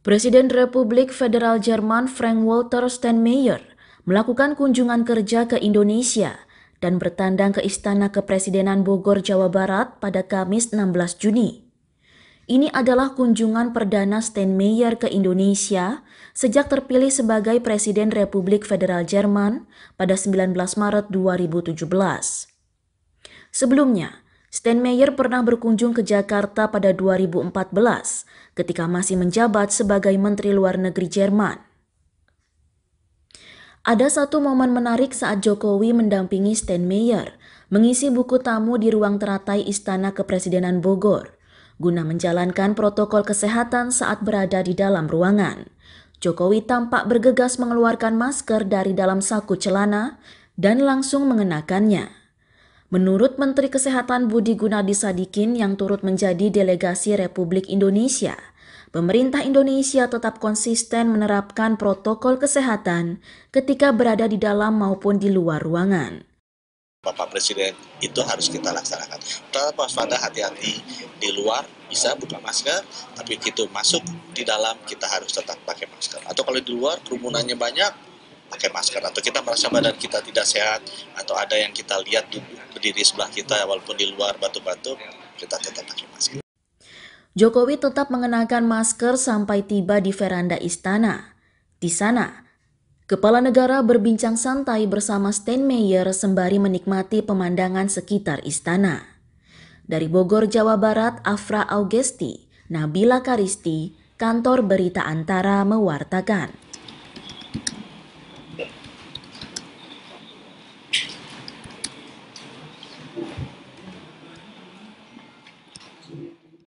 Presiden Republik Federal Jerman Frank-Walter Steinmeier melakukan kunjungan kerja ke Indonesia dan bertandang ke Istana Kepresidenan Bogor, Jawa Barat pada Kamis 16 Juni. Ini adalah kunjungan perdana Steinmeier ke Indonesia sejak terpilih sebagai Presiden Republik Federal Jerman pada 19 Maret 2017. Sebelumnya, Steinmeier pernah berkunjung ke Jakarta pada 2014 ketika masih menjabat sebagai Menteri Luar Negeri Jerman. Ada satu momen menarik saat Jokowi mendampingi Steinmeier mengisi buku tamu di ruang teratai Istana Kepresidenan Bogor guna menjalankan protokol kesehatan saat berada di dalam ruangan. Jokowi tampak bergegas mengeluarkan masker dari dalam saku celana dan langsung mengenakannya. Menurut Menteri Kesehatan Budi Gunadi Sadikin yang turut menjadi delegasi Republik Indonesia, pemerintah Indonesia tetap konsisten menerapkan protokol kesehatan ketika berada di dalam maupun di luar ruangan. Bapak Presiden itu harus kita laksanakan. Tetap waspada hati-hati di luar bisa buka masker, tapi begitu masuk di dalam kita harus tetap pakai masker. Atau kalau di luar kerumunannya banyak, pakai masker atau kita merasa badan kita tidak sehat atau ada yang kita lihat berdiri sebelah kita walaupun di luar batu-batu kita tetap pakai masker. Jokowi tetap mengenakan masker sampai tiba di veranda istana. Di sana, kepala negara berbincang santai bersama Steinmeier sembari menikmati pemandangan sekitar istana. Dari Bogor, Jawa Barat, Afra Augesti, Nabila Karisti, kantor berita Antara mewartakan.